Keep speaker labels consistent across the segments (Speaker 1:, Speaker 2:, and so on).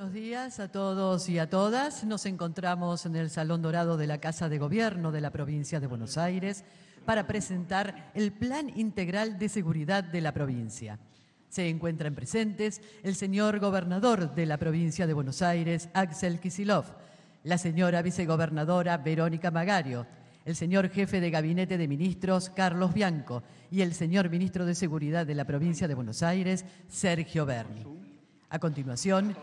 Speaker 1: Buenos días a todos y a todas. Nos encontramos en el Salón Dorado de la Casa de Gobierno de la provincia de Buenos Aires para presentar el Plan Integral de Seguridad de la provincia. Se encuentran presentes el señor gobernador de la provincia de Buenos Aires, Axel Kisilov, la señora vicegobernadora Verónica Magario, el señor jefe de gabinete de ministros, Carlos Bianco, y el señor ministro de Seguridad de la provincia de Buenos Aires, Sergio Berni. A continuación,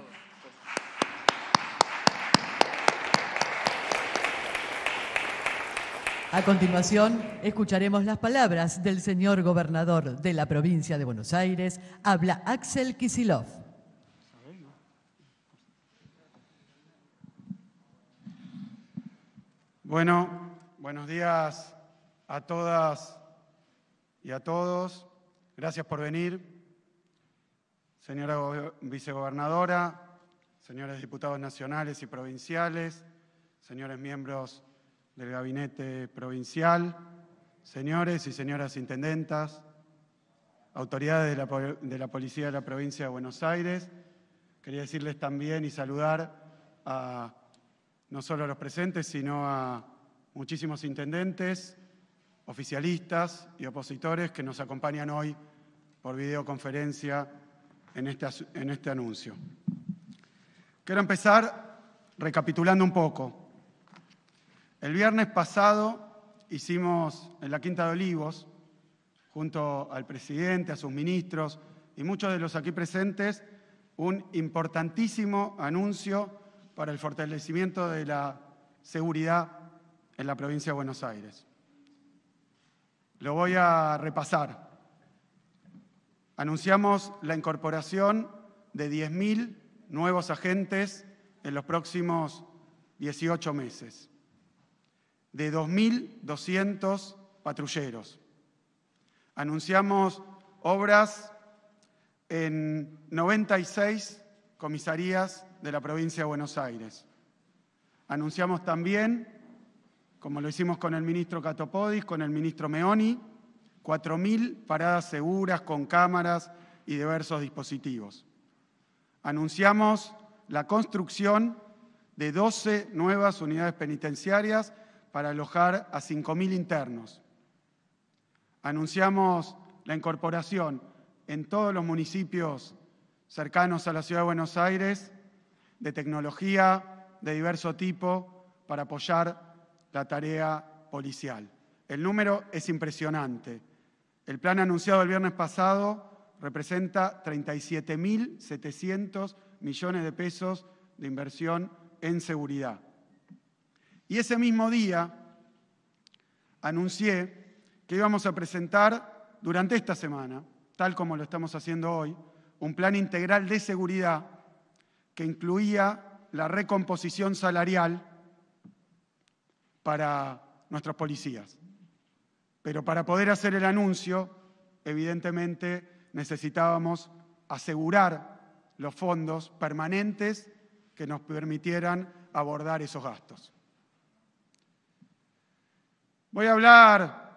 Speaker 1: A continuación, escucharemos las palabras del señor gobernador de la provincia de Buenos Aires. Habla Axel Kisilov.
Speaker 2: Bueno, buenos días a todas y a todos. Gracias por venir, señora vicegobernadora, señores diputados nacionales y provinciales, señores miembros del Gabinete Provincial, señores y señoras intendentas, autoridades de la, Policía de la Provincia de Buenos Aires. Quería decirles también y saludar a no solo a los presentes, sino a muchísimos intendentes, oficialistas y opositores que nos acompañan hoy por videoconferencia en este en este anuncio. Quiero empezar recapitulando un poco el viernes pasado hicimos en la Quinta de Olivos, junto al presidente, a sus ministros y muchos de los aquí presentes, un importantísimo anuncio para el fortalecimiento de la seguridad en la provincia de Buenos Aires. Lo voy a repasar. Anunciamos la incorporación de 10.000 nuevos agentes en los próximos 18 meses de 2.200 patrulleros. Anunciamos obras en 96 comisarías de la provincia de Buenos Aires. Anunciamos también, como lo hicimos con el ministro Catopodis, con el ministro Meoni, 4.000 paradas seguras con cámaras y diversos dispositivos. Anunciamos la construcción de 12 nuevas unidades penitenciarias para alojar a 5.000 internos. Anunciamos la incorporación en todos los municipios cercanos a la Ciudad de Buenos Aires de tecnología de diverso tipo para apoyar la tarea policial. El número es impresionante. El plan anunciado el viernes pasado representa 37.700 millones de pesos de inversión en seguridad. Y ese mismo día anuncié que íbamos a presentar durante esta semana, tal como lo estamos haciendo hoy, un plan integral de seguridad que incluía la recomposición salarial para nuestros policías. Pero para poder hacer el anuncio, evidentemente necesitábamos asegurar los fondos permanentes que nos permitieran abordar esos gastos. Voy a hablar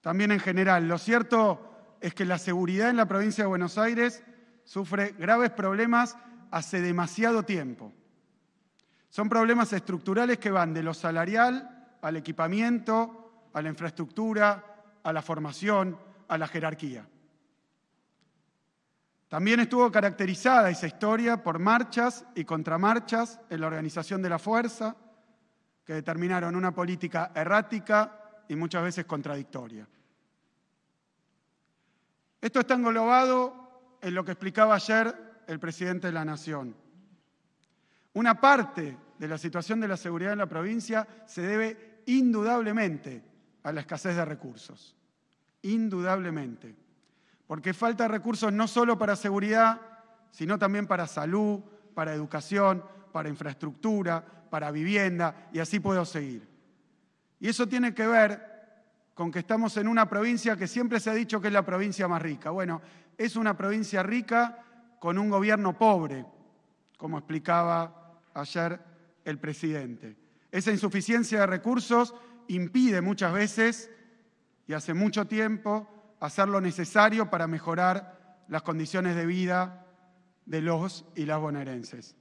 Speaker 2: también en general. Lo cierto es que la seguridad en la provincia de Buenos Aires sufre graves problemas hace demasiado tiempo. Son problemas estructurales que van de lo salarial al equipamiento, a la infraestructura, a la formación, a la jerarquía. También estuvo caracterizada esa historia por marchas y contramarchas en la organización de la fuerza, que determinaron una política errática y muchas veces contradictoria. Esto está englobado en lo que explicaba ayer el presidente de la Nación. Una parte de la situación de la seguridad en la provincia se debe indudablemente a la escasez de recursos. Indudablemente. Porque falta recursos no solo para seguridad, sino también para salud, para educación, para infraestructura, para vivienda, y así puedo seguir. Y eso tiene que ver con que estamos en una provincia que siempre se ha dicho que es la provincia más rica. Bueno, es una provincia rica con un gobierno pobre, como explicaba ayer el presidente. Esa insuficiencia de recursos impide muchas veces y hace mucho tiempo hacer lo necesario para mejorar las condiciones de vida de los y las bonaerenses.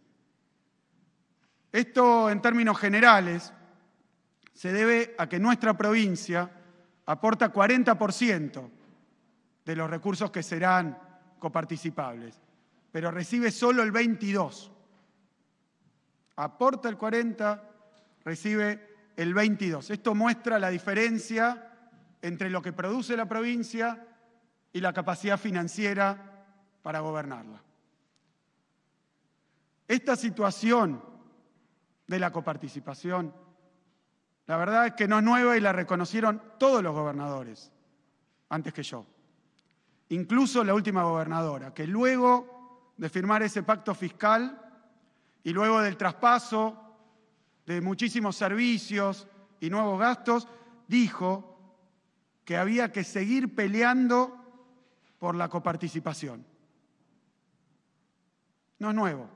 Speaker 2: Esto, en términos generales, se debe a que nuestra provincia aporta 40% de los recursos que serán coparticipables, pero recibe solo el 22%. Aporta el 40%, recibe el 22%. Esto muestra la diferencia entre lo que produce la provincia y la capacidad financiera para gobernarla. Esta situación de la coparticipación. La verdad es que no es nueva y la reconocieron todos los gobernadores antes que yo. Incluso la última gobernadora, que luego de firmar ese pacto fiscal y luego del traspaso de muchísimos servicios y nuevos gastos, dijo que había que seguir peleando por la coparticipación. No es nuevo,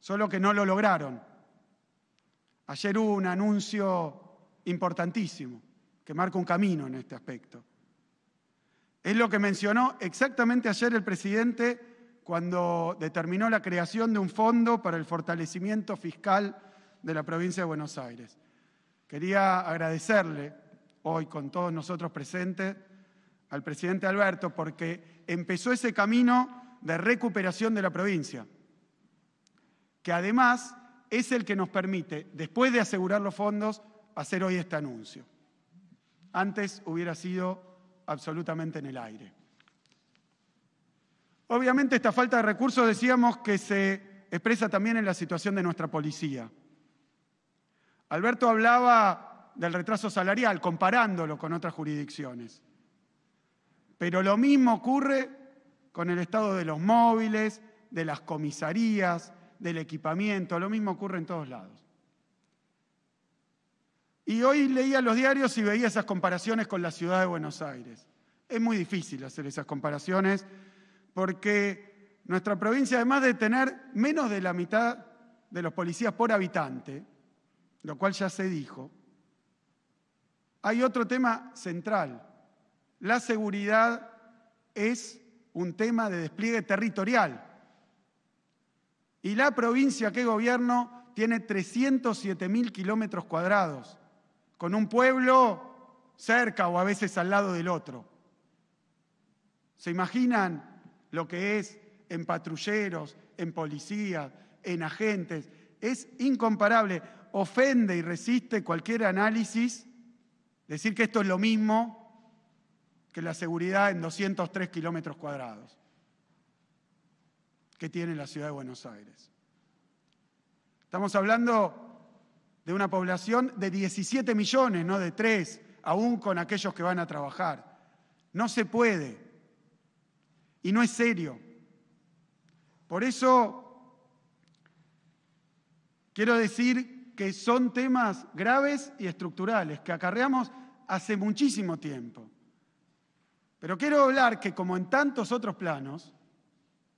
Speaker 2: solo que no lo lograron. Ayer hubo un anuncio importantísimo que marca un camino en este aspecto. Es lo que mencionó exactamente ayer el presidente cuando determinó la creación de un fondo para el fortalecimiento fiscal de la provincia de Buenos Aires. Quería agradecerle hoy con todos nosotros presentes al presidente Alberto porque empezó ese camino de recuperación de la provincia, que además es el que nos permite, después de asegurar los fondos, hacer hoy este anuncio. Antes hubiera sido absolutamente en el aire. Obviamente esta falta de recursos decíamos que se expresa también en la situación de nuestra policía. Alberto hablaba del retraso salarial comparándolo con otras jurisdicciones. Pero lo mismo ocurre con el estado de los móviles, de las comisarías, del equipamiento, lo mismo ocurre en todos lados. Y hoy leía los diarios y veía esas comparaciones con la ciudad de Buenos Aires. Es muy difícil hacer esas comparaciones porque nuestra provincia, además de tener menos de la mitad de los policías por habitante, lo cual ya se dijo, hay otro tema central. La seguridad es un tema de despliegue territorial. Y la provincia que gobierno tiene 307.000 mil kilómetros cuadrados, con un pueblo cerca o a veces al lado del otro. ¿Se imaginan lo que es en patrulleros, en policías, en agentes? Es incomparable, ofende y resiste cualquier análisis decir que esto es lo mismo que la seguridad en 203 kilómetros cuadrados que tiene la ciudad de Buenos Aires. Estamos hablando de una población de 17 millones, no de 3, aún con aquellos que van a trabajar. No se puede. Y no es serio. Por eso quiero decir que son temas graves y estructurales que acarreamos hace muchísimo tiempo. Pero quiero hablar que como en tantos otros planos,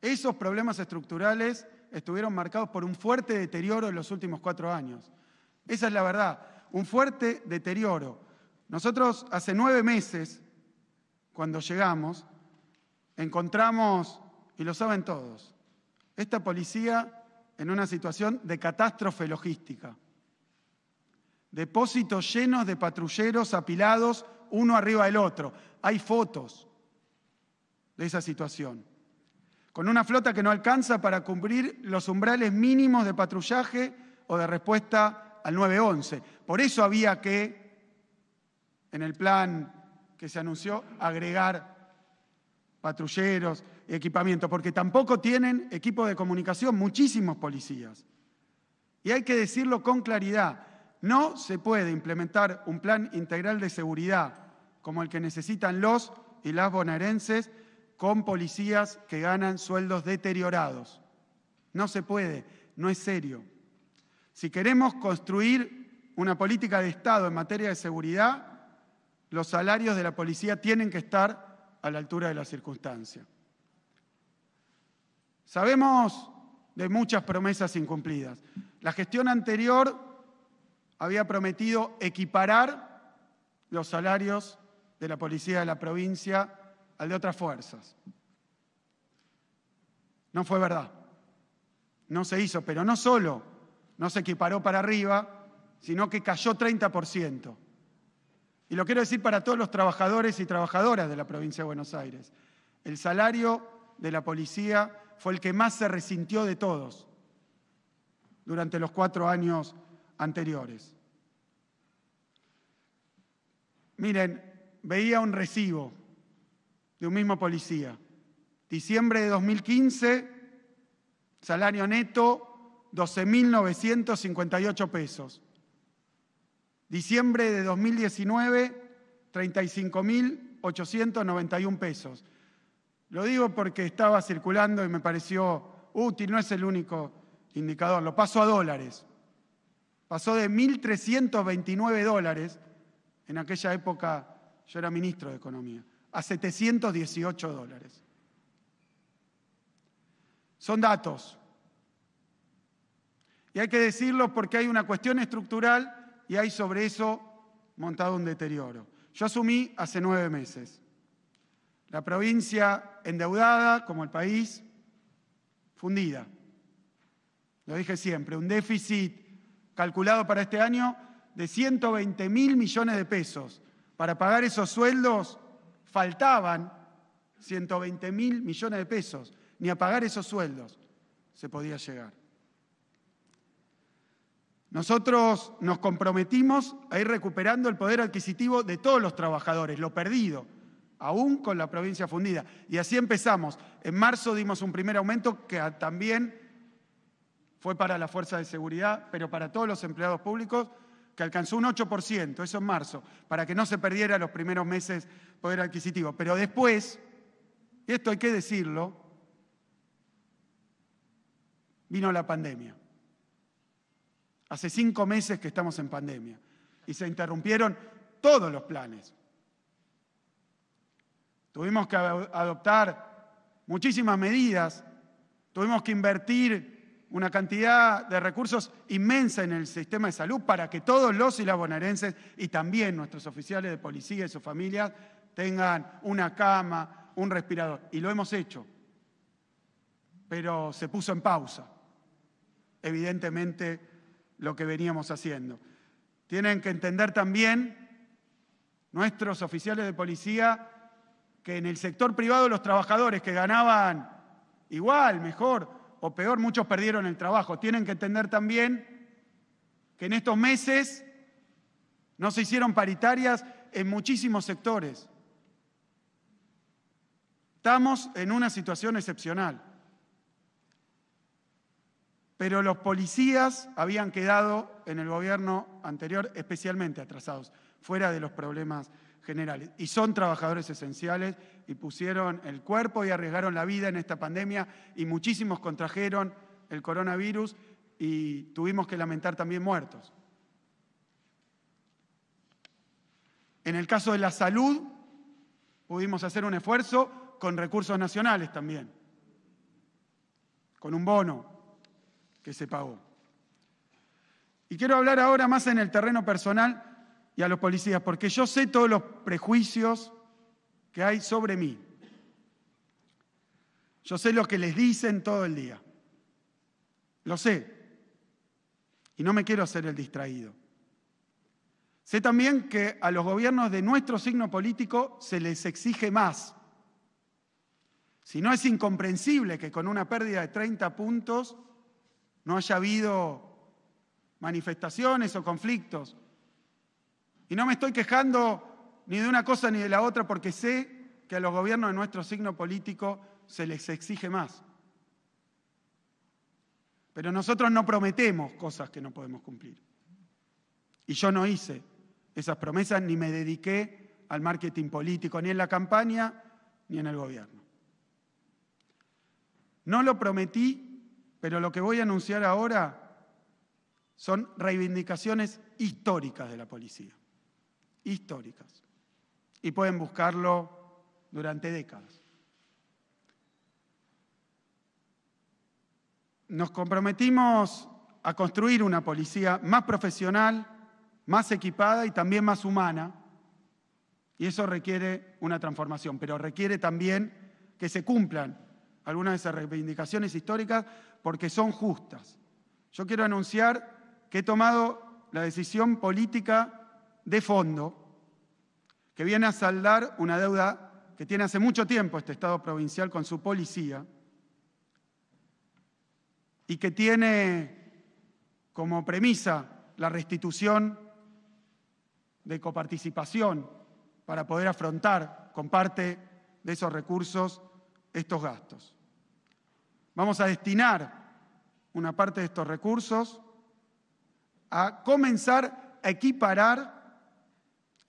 Speaker 2: esos problemas estructurales estuvieron marcados por un fuerte deterioro en los últimos cuatro años. Esa es la verdad, un fuerte deterioro. Nosotros hace nueve meses, cuando llegamos, encontramos, y lo saben todos, esta policía en una situación de catástrofe logística. Depósitos llenos de patrulleros apilados uno arriba del otro. Hay fotos de esa situación con una flota que no alcanza para cumplir los umbrales mínimos de patrullaje o de respuesta al 911. Por eso había que, en el plan que se anunció, agregar patrulleros, y equipamiento, porque tampoco tienen equipo de comunicación, muchísimos policías. Y hay que decirlo con claridad, no se puede implementar un plan integral de seguridad como el que necesitan los y las bonaerenses con policías que ganan sueldos deteriorados. No se puede, no es serio. Si queremos construir una política de Estado en materia de seguridad, los salarios de la policía tienen que estar a la altura de la circunstancia. Sabemos de muchas promesas incumplidas. La gestión anterior había prometido equiparar los salarios de la policía de la provincia al de otras fuerzas. No fue verdad. No se hizo, pero no solo no se equiparó para arriba, sino que cayó 30%. Y lo quiero decir para todos los trabajadores y trabajadoras de la provincia de Buenos Aires. El salario de la policía fue el que más se resintió de todos durante los cuatro años anteriores. Miren, veía un recibo de un mismo policía. Diciembre de 2015, salario neto 12.958 pesos. Diciembre de 2019, 35.891 pesos. Lo digo porque estaba circulando y me pareció útil, no es el único indicador, lo pasó a dólares. Pasó de 1.329 dólares, en aquella época yo era ministro de Economía, a 718 dólares. Son datos. Y hay que decirlo porque hay una cuestión estructural y hay sobre eso montado un deterioro. Yo asumí hace nueve meses. La provincia endeudada, como el país, fundida. Lo dije siempre, un déficit calculado para este año de 120 mil millones de pesos. Para pagar esos sueldos faltaban 120 mil millones de pesos, ni a pagar esos sueldos se podía llegar. Nosotros nos comprometimos a ir recuperando el poder adquisitivo de todos los trabajadores, lo perdido, aún con la provincia fundida. Y así empezamos. En marzo dimos un primer aumento que también fue para la Fuerza de Seguridad, pero para todos los empleados públicos que alcanzó un 8%, eso en marzo, para que no se perdiera los primeros meses poder adquisitivo. Pero después, y esto hay que decirlo, vino la pandemia. Hace cinco meses que estamos en pandemia y se interrumpieron todos los planes. Tuvimos que adoptar muchísimas medidas, tuvimos que invertir una cantidad de recursos inmensa en el sistema de salud para que todos los y y también nuestros oficiales de policía y sus familias tengan una cama, un respirador. Y lo hemos hecho, pero se puso en pausa, evidentemente, lo que veníamos haciendo. Tienen que entender también nuestros oficiales de policía que en el sector privado los trabajadores que ganaban igual, mejor, o peor, muchos perdieron el trabajo. Tienen que entender también que en estos meses no se hicieron paritarias en muchísimos sectores. Estamos en una situación excepcional. Pero los policías habían quedado en el gobierno anterior especialmente atrasados, fuera de los problemas generales. Y son trabajadores esenciales y pusieron el cuerpo y arriesgaron la vida en esta pandemia y muchísimos contrajeron el coronavirus y tuvimos que lamentar también muertos. En el caso de la salud, pudimos hacer un esfuerzo con recursos nacionales también, con un bono que se pagó. Y quiero hablar ahora más en el terreno personal y a los policías, porque yo sé todos los prejuicios que hay sobre mí. Yo sé lo que les dicen todo el día. Lo sé. Y no me quiero hacer el distraído. Sé también que a los gobiernos de nuestro signo político se les exige más. Si no es incomprensible que con una pérdida de 30 puntos no haya habido manifestaciones o conflictos. Y no me estoy quejando ni de una cosa ni de la otra porque sé que a los gobiernos de nuestro signo político se les exige más. Pero nosotros no prometemos cosas que no podemos cumplir. Y yo no hice esas promesas ni me dediqué al marketing político, ni en la campaña, ni en el gobierno. No lo prometí, pero lo que voy a anunciar ahora son reivindicaciones históricas de la policía históricas. Y pueden buscarlo durante décadas. Nos comprometimos a construir una policía más profesional, más equipada y también más humana. Y eso requiere una transformación, pero requiere también que se cumplan algunas de esas reivindicaciones históricas porque son justas. Yo quiero anunciar que he tomado la decisión política de fondo que viene a saldar una deuda que tiene hace mucho tiempo este Estado provincial con su policía y que tiene como premisa la restitución de coparticipación para poder afrontar con parte de esos recursos estos gastos. Vamos a destinar una parte de estos recursos a comenzar a equiparar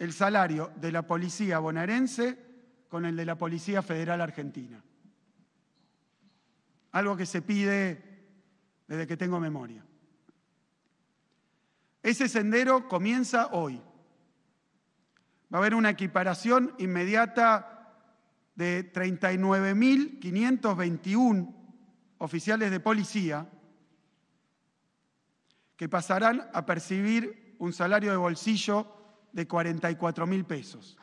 Speaker 2: el salario de la policía bonaerense con el de la Policía Federal Argentina. Algo que se pide desde que tengo memoria. Ese sendero comienza hoy. Va a haber una equiparación inmediata de 39.521 oficiales de policía que pasarán a percibir un salario de bolsillo de 44 mil pesos.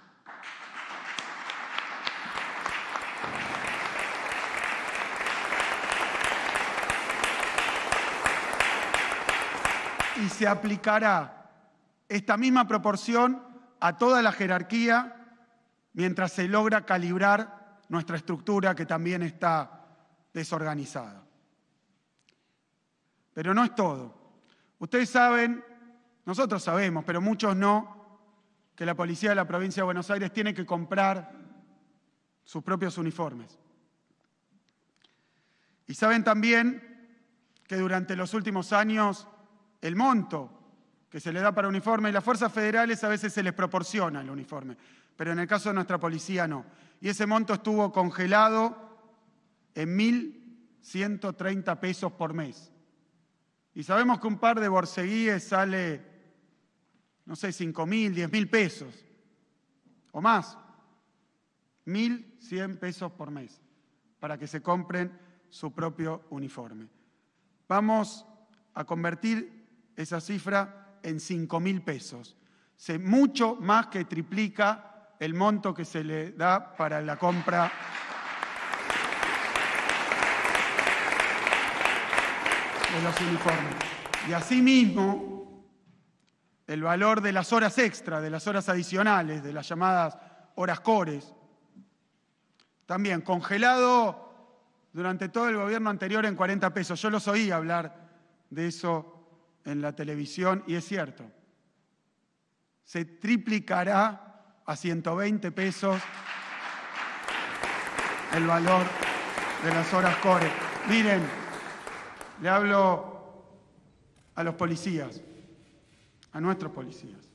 Speaker 2: Y se aplicará esta misma proporción a toda la jerarquía mientras se logra calibrar nuestra estructura que también está desorganizada. Pero no es todo. Ustedes saben, nosotros sabemos, pero muchos no, que la policía de la provincia de Buenos Aires tiene que comprar sus propios uniformes. Y saben también que durante los últimos años el monto que se le da para uniforme y las fuerzas federales a veces se les proporciona el uniforme, pero en el caso de nuestra policía no. Y ese monto estuvo congelado en 1.130 pesos por mes. Y sabemos que un par de borseguíes sale no sé, 5 mil, 10 mil pesos o más. 1.100 pesos por mes para que se compren su propio uniforme. Vamos a convertir esa cifra en 5 mil pesos. Se mucho más que triplica el monto que se le da para la compra. de los uniformes. Y mismo el valor de las horas extra, de las horas adicionales, de las llamadas horas cores. También congelado durante todo el gobierno anterior en 40 pesos. Yo los oí hablar de eso en la televisión y es cierto. Se triplicará a 120 pesos el valor de las horas cores. Miren, le hablo a los policías a nuestros policías.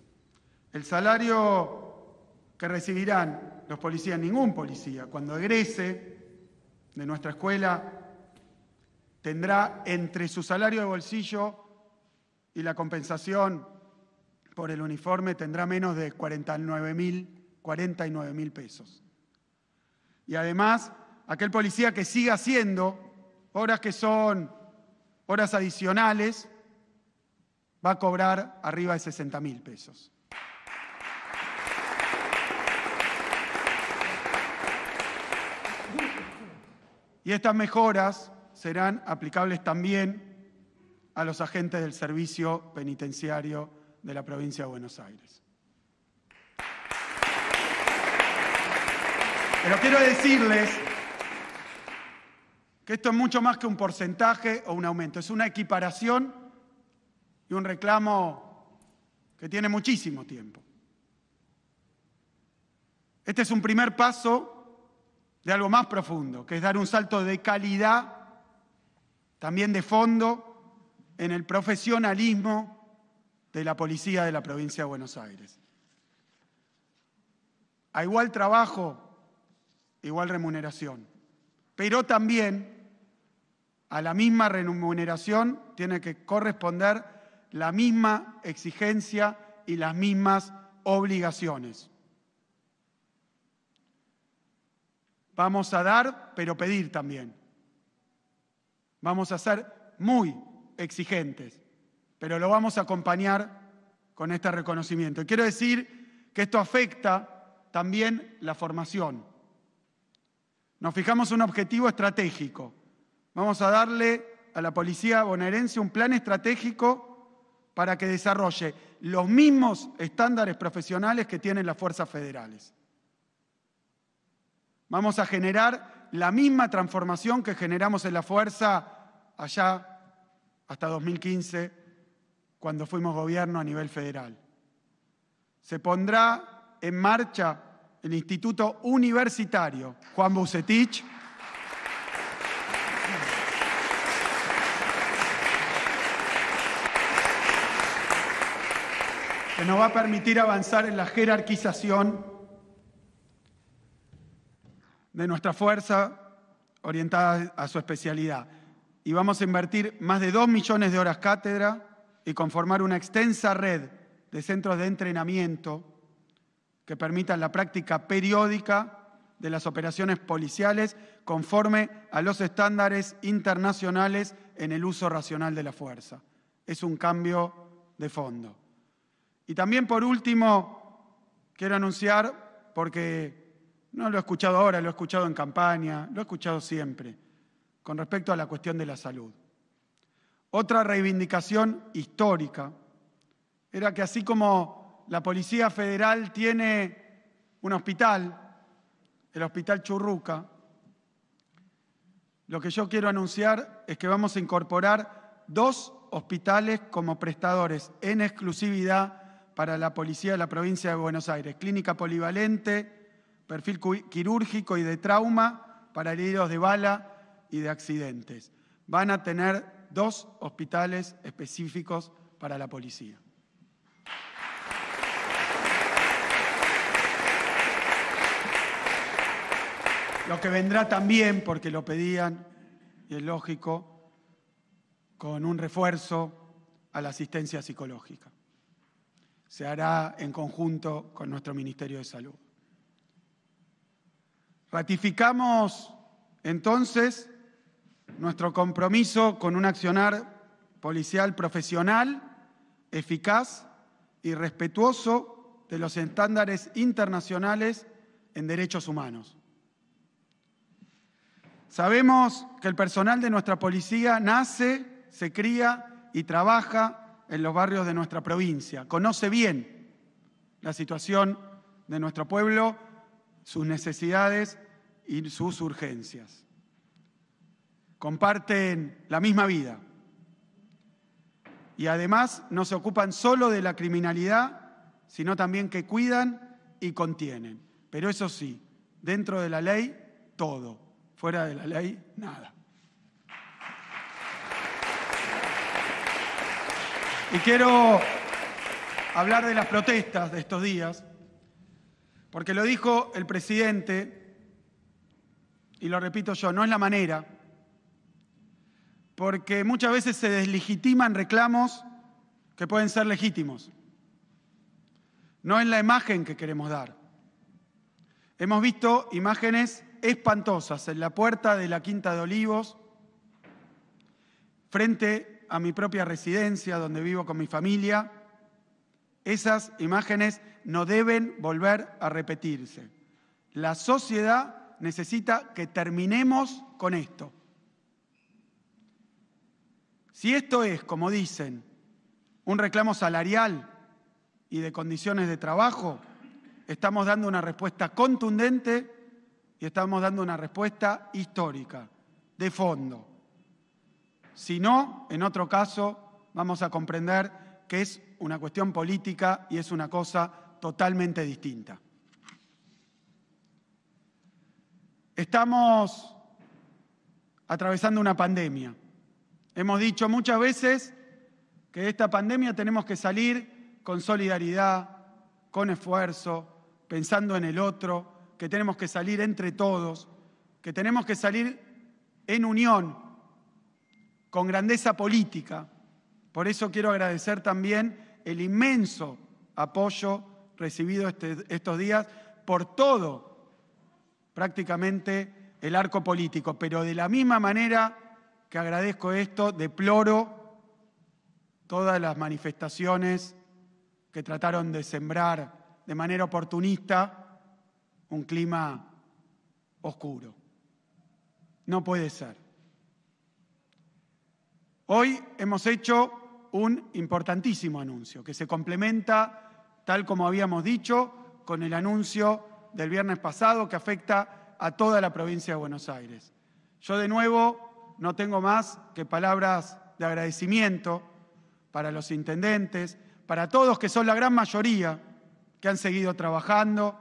Speaker 2: El salario que recibirán los policías, ningún policía, cuando egrese de nuestra escuela, tendrá entre su salario de bolsillo y la compensación por el uniforme, tendrá menos de 49 mil 49 mil pesos. Y además, aquel policía que siga haciendo horas que son horas adicionales, va a cobrar arriba de 60 mil pesos. Y estas mejoras serán aplicables también a los agentes del servicio penitenciario de la provincia de Buenos Aires. Pero quiero decirles que esto es mucho más que un porcentaje o un aumento, es una equiparación de un reclamo que tiene muchísimo tiempo. Este es un primer paso de algo más profundo, que es dar un salto de calidad, también de fondo, en el profesionalismo de la policía de la provincia de Buenos Aires. A igual trabajo, igual remuneración, pero también a la misma remuneración tiene que corresponder la misma exigencia y las mismas obligaciones. Vamos a dar, pero pedir también. Vamos a ser muy exigentes, pero lo vamos a acompañar con este reconocimiento. quiero decir que esto afecta también la formación. Nos fijamos un objetivo estratégico. Vamos a darle a la policía bonaerense un plan estratégico para que desarrolle los mismos estándares profesionales que tienen las fuerzas federales. Vamos a generar la misma transformación que generamos en la fuerza allá hasta 2015, cuando fuimos gobierno a nivel federal. Se pondrá en marcha el Instituto Universitario Juan Bucetich. nos va a permitir avanzar en la jerarquización de nuestra fuerza orientada a su especialidad. Y vamos a invertir más de 2 millones de horas cátedra y conformar una extensa red de centros de entrenamiento que permitan la práctica periódica de las operaciones policiales conforme a los estándares internacionales en el uso racional de la fuerza. Es un cambio de fondo. Y también por último, quiero anunciar, porque no lo he escuchado ahora, lo he escuchado en campaña, lo he escuchado siempre, con respecto a la cuestión de la salud. Otra reivindicación histórica era que así como la Policía Federal tiene un hospital, el Hospital Churruca, lo que yo quiero anunciar es que vamos a incorporar dos hospitales como prestadores en exclusividad para la Policía de la Provincia de Buenos Aires, clínica polivalente, perfil quirúrgico y de trauma para heridos de bala y de accidentes. Van a tener dos hospitales específicos para la policía. Lo que vendrá también, porque lo pedían, y es lógico, con un refuerzo a la asistencia psicológica se hará en conjunto con nuestro Ministerio de Salud. Ratificamos entonces nuestro compromiso con un accionar policial profesional, eficaz y respetuoso de los estándares internacionales en derechos humanos. Sabemos que el personal de nuestra policía nace, se cría y trabaja en los barrios de nuestra provincia. Conoce bien la situación de nuestro pueblo, sus necesidades y sus urgencias. Comparten la misma vida y además no se ocupan solo de la criminalidad, sino también que cuidan y contienen. Pero eso sí, dentro de la ley, todo, fuera de la ley, nada. Y quiero hablar de las protestas de estos días, porque lo dijo el presidente, y lo repito yo, no es la manera, porque muchas veces se deslegitiman reclamos que pueden ser legítimos. No es la imagen que queremos dar. Hemos visto imágenes espantosas en la puerta de la Quinta de Olivos, frente a mi propia residencia, donde vivo con mi familia, esas imágenes no deben volver a repetirse. La sociedad necesita que terminemos con esto. Si esto es, como dicen, un reclamo salarial y de condiciones de trabajo, estamos dando una respuesta contundente y estamos dando una respuesta histórica, de fondo. Si no, en otro caso, vamos a comprender que es una cuestión política y es una cosa totalmente distinta. Estamos atravesando una pandemia. Hemos dicho muchas veces que de esta pandemia tenemos que salir con solidaridad, con esfuerzo, pensando en el otro, que tenemos que salir entre todos, que tenemos que salir en unión con grandeza política. Por eso quiero agradecer también el inmenso apoyo recibido este, estos días por todo, prácticamente, el arco político. Pero de la misma manera que agradezco esto, deploro todas las manifestaciones que trataron de sembrar de manera oportunista un clima oscuro. No puede ser. Hoy hemos hecho un importantísimo anuncio que se complementa, tal como habíamos dicho, con el anuncio del viernes pasado que afecta a toda la provincia de Buenos Aires. Yo de nuevo no tengo más que palabras de agradecimiento para los intendentes, para todos que son la gran mayoría que han seguido trabajando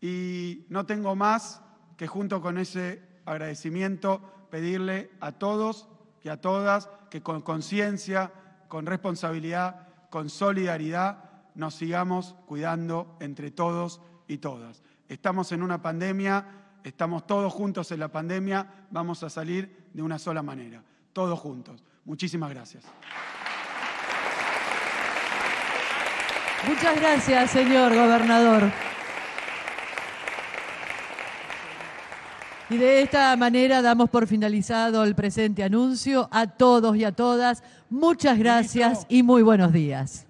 Speaker 2: y no tengo más que junto con ese agradecimiento pedirle a todos y a todas que con conciencia, con responsabilidad, con solidaridad nos sigamos cuidando entre todos y todas. Estamos en una pandemia, estamos todos juntos en la pandemia, vamos a salir de una sola manera, todos juntos. Muchísimas gracias.
Speaker 1: Muchas gracias, señor gobernador. Y de esta manera damos por finalizado el presente anuncio. A todos y a todas, muchas gracias y muy buenos días.